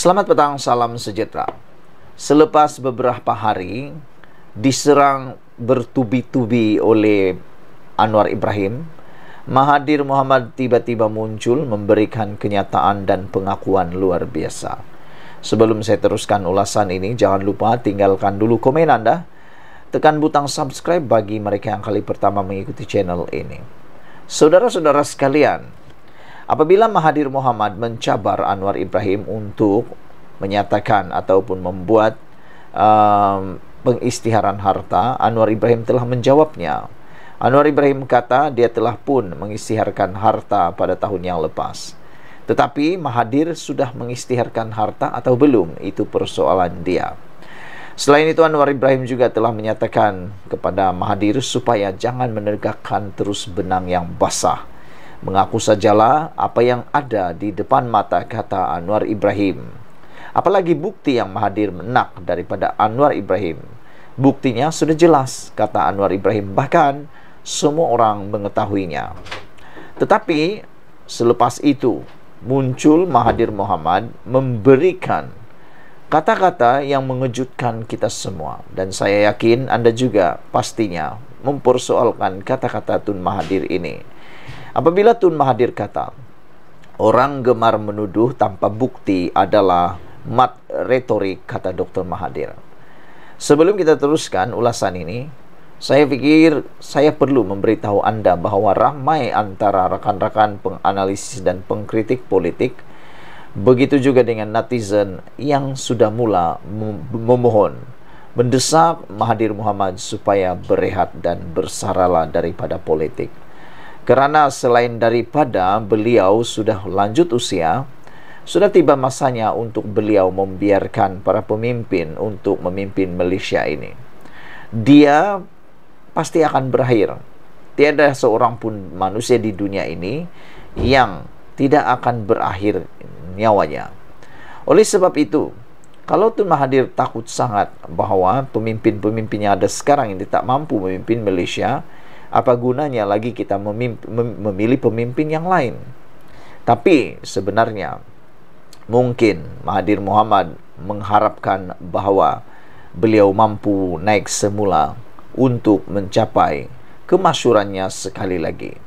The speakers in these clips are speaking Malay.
Selamat petang, salam sejahtera. Selepas beberapa hari diserang bertubi-tubi oleh Anwar Ibrahim, Mahathir Muhammad tiba-tiba muncul memberikan kenyataan dan pengakuan luar biasa. Sebelum saya teruskan ulasan ini, jangan lupa tinggalkan dulu komen Anda. Tekan butang subscribe bagi mereka yang kali pertama mengikuti channel ini. Saudara-saudara sekalian, Apabila Mahadir Muhammad mencabar Anwar Ibrahim untuk menyatakan ataupun membuat um, pengisytiharan harta, Anwar Ibrahim telah menjawabnya. Anwar Ibrahim kata dia telah pun mengistiharkan harta pada tahun yang lepas. Tetapi Mahadir sudah mengistiharkan harta atau belum, itu persoalan dia. Selain itu Anwar Ibrahim juga telah menyatakan kepada Mahadir supaya jangan menegakkan terus benang yang basah. Mengaku sajalah apa yang ada di depan mata kata Anwar Ibrahim. Apalagi bukti yang Mahadir menak daripada Anwar Ibrahim. Buktinya sudah jelas kata Anwar Ibrahim bahkan semua orang mengetahuinya. Tetapi selepas itu muncul Mahadir Muhammad memberikan kata-kata yang mengejutkan kita semua dan saya yakin anda juga pastinya mempersoalkan kata-kata Tun Mahadir ini. Apabila Tun Mahathir kata, orang gemar menuduh tanpa bukti adalah mat retorik kata Dr. Mahathir. Sebelum kita teruskan ulasan ini, saya fikir saya perlu memberitahu anda bahawa ramai antara rakan-rakan penganalisis dan pengkritik politik begitu juga dengan netizen yang sudah mula memohon mendesak Mahathir Muhammad supaya berehat dan bersaralah daripada politik kerana selain daripada beliau sudah lanjut usia sudah tiba masanya untuk beliau membiarkan para pemimpin untuk memimpin Malaysia ini dia pasti akan berakhir tiada seorang pun manusia di dunia ini yang tidak akan berakhir nyawanya oleh sebab itu kalau Tun Mahathir takut sangat bahawa pemimpin pemimpinnya ada sekarang ini tak mampu memimpin Malaysia, apa gunanya lagi kita memilih pemimpin yang lain tapi sebenarnya mungkin Mahathir Muhammad mengharapkan bahwa beliau mampu naik semula untuk mencapai kemasyurannya sekali lagi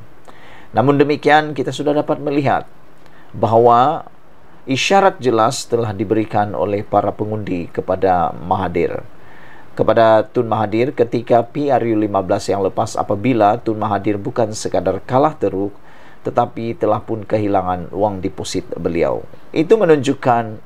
namun demikian kita sudah dapat melihat bahwa isyarat jelas telah diberikan oleh para pengundi kepada Mahathir kepada Tun Mahathir ketika PRU 15 yang lepas apabila Tun Mahathir bukan sekadar kalah teruk tetapi telah pun kehilangan wang deposit beliau. Itu menunjukkan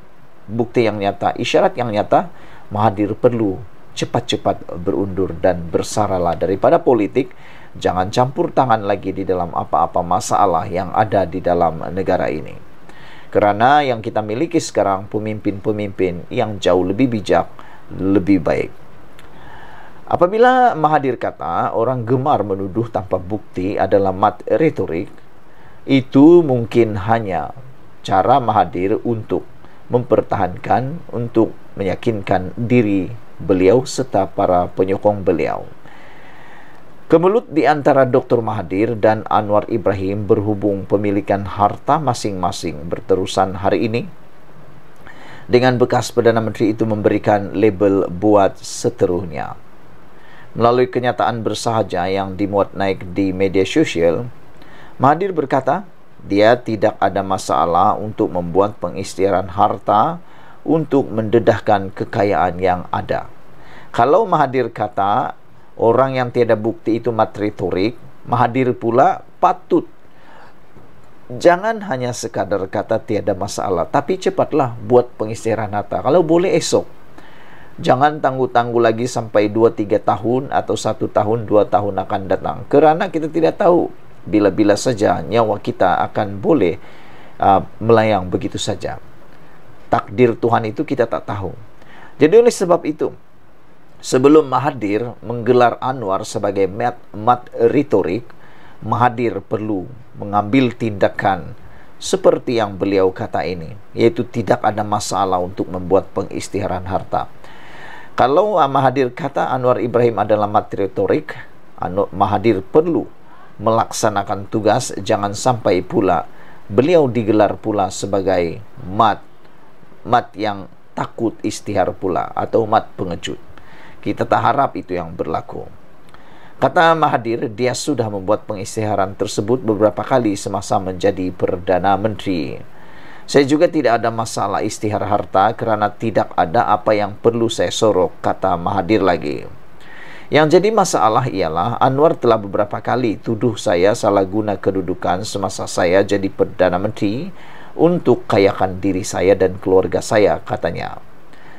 bukti yang nyata, isyarat yang nyata Mahathir perlu cepat-cepat berundur dan bersaralah daripada politik jangan campur tangan lagi di dalam apa-apa masalah yang ada di dalam negara ini kerana yang kita miliki sekarang pemimpin-pemimpin yang jauh lebih bijak lebih baik Apabila Mahathir kata orang gemar menuduh tanpa bukti adalah mat retorik, itu mungkin hanya cara Mahathir untuk mempertahankan untuk meyakinkan diri beliau serta para penyokong beliau. Kemelut di antara Dr. Mahathir dan Anwar Ibrahim berhubung pemilikan harta masing-masing berterusan hari ini dengan bekas Perdana Menteri itu memberikan label buat seterusnya melalui kenyataan bersahaja yang dimuat naik di media sosial, Mahathir berkata dia tidak ada masalah untuk membuat pengisytiharan harta untuk mendedahkan kekayaan yang ada. Kalau Mahathir kata orang yang tiada bukti itu matriturik, Mahathir pula patut Jangan hanya sekadar kata tiada masalah, tapi cepatlah buat pengisytiharan harta. Kalau boleh esok, Jangan tangguh-tangguh lagi sampai 2-3 tahun atau 1 tahun 2 tahun akan datang Kerana kita tidak tahu bila-bila saja nyawa kita akan boleh uh, melayang begitu saja Takdir Tuhan itu kita tak tahu Jadi oleh sebab itu Sebelum Mahathir menggelar Anwar sebagai mat, mat retorik Mahathir perlu mengambil tindakan seperti yang beliau kata ini Yaitu tidak ada masalah untuk membuat pengistiharan harta kalau uh, Mahathir kata Anwar Ibrahim adalah matriotorik, Anwar Mahadir perlu melaksanakan tugas jangan sampai pula beliau digelar pula sebagai mat mat yang takut istihar pula atau mat pengecut. Kita tak harap itu yang berlaku. Kata Mahadir, dia sudah membuat pengisytiharan tersebut beberapa kali semasa menjadi Perdana Menteri. Saya juga tidak ada masalah istihar harta kerana tidak ada apa yang perlu saya sorok, kata Mahadir lagi. Yang jadi masalah ialah Anwar telah beberapa kali tuduh saya salah guna kedudukan semasa saya jadi Perdana Menteri untuk kayakan diri saya dan keluarga saya, katanya.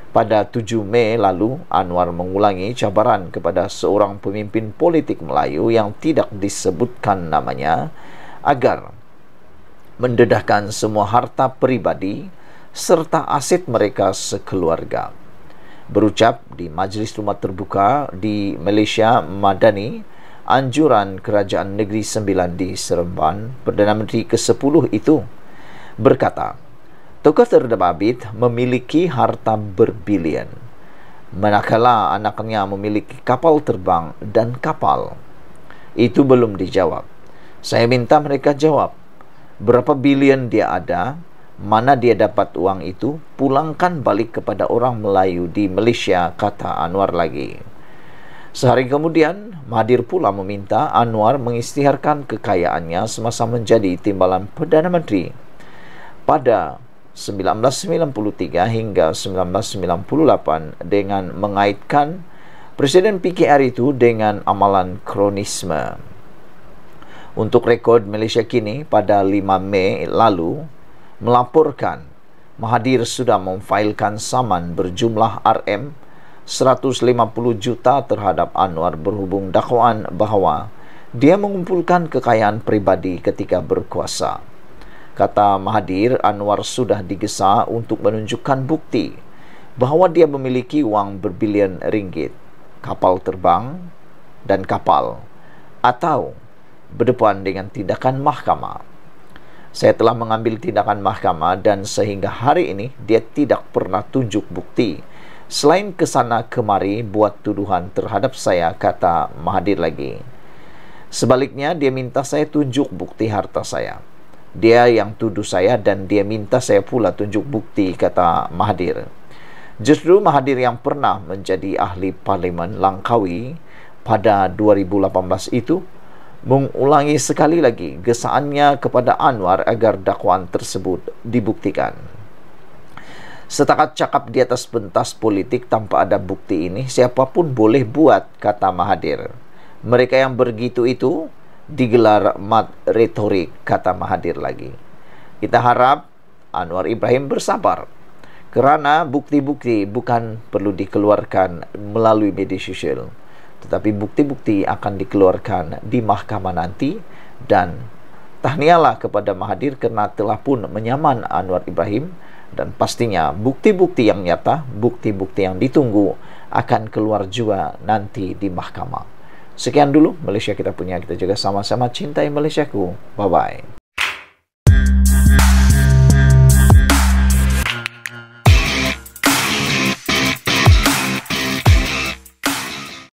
Pada 7 Mei lalu, Anwar mengulangi cabaran kepada seorang pemimpin politik Melayu yang tidak disebutkan namanya agar mendedahkan semua harta peribadi serta aset mereka sekeluarga. Berucap di Majlis Rumah Terbuka di Malaysia Madani, anjuran Kerajaan Negeri Sembilan di Seremban, Perdana Menteri ke-10 itu berkata, Tokoh terdebabit memiliki harta berbilion. Manakala anaknya memiliki kapal terbang dan kapal. Itu belum dijawab. Saya minta mereka jawab berapa bilion dia ada, mana dia dapat uang itu, pulangkan balik kepada orang Melayu di Malaysia, kata Anwar lagi. Sehari kemudian, Mahathir pula meminta Anwar mengistiharkan kekayaannya semasa menjadi timbalan Perdana Menteri. Pada 1993 hingga 1998 dengan mengaitkan Presiden PKR itu dengan amalan kronisme untuk rekod Malaysia kini pada 5 Mei lalu melaporkan Mahathir sudah memfailkan saman berjumlah RM 150 juta terhadap Anwar berhubung dakwaan bahawa dia mengumpulkan kekayaan pribadi ketika berkuasa. Kata Mahathir, Anwar sudah digesa untuk menunjukkan bukti bahawa dia memiliki wang berbilion ringgit, kapal terbang dan kapal atau berdepan dengan tindakan mahkamah. Saya telah mengambil tindakan mahkamah dan sehingga hari ini dia tidak pernah tunjuk bukti. Selain ke sana kemari buat tuduhan terhadap saya, kata Mahadir lagi. Sebaliknya, dia minta saya tunjuk bukti harta saya. Dia yang tuduh saya dan dia minta saya pula tunjuk bukti, kata Mahadir. Justru Mahadir yang pernah menjadi ahli parlimen Langkawi pada 2018 itu mengulangi sekali lagi gesaannya kepada Anwar agar dakwaan tersebut dibuktikan. Setakat cakap di atas pentas politik tanpa ada bukti ini, siapapun boleh buat, kata Mahadir. Mereka yang begitu itu digelar mat retorik, kata Mahadir lagi. Kita harap Anwar Ibrahim bersabar. Kerana bukti-bukti bukan perlu dikeluarkan melalui media sosial tetapi bukti-bukti akan dikeluarkan di mahkamah nanti dan tahniahlah kepada Mahathir kerana telah pun menyaman Anwar Ibrahim dan pastinya bukti-bukti yang nyata, bukti-bukti yang ditunggu akan keluar juga nanti di mahkamah. Sekian dulu Malaysia kita punya, kita juga sama-sama cintai Malaysiaku. Bye-bye.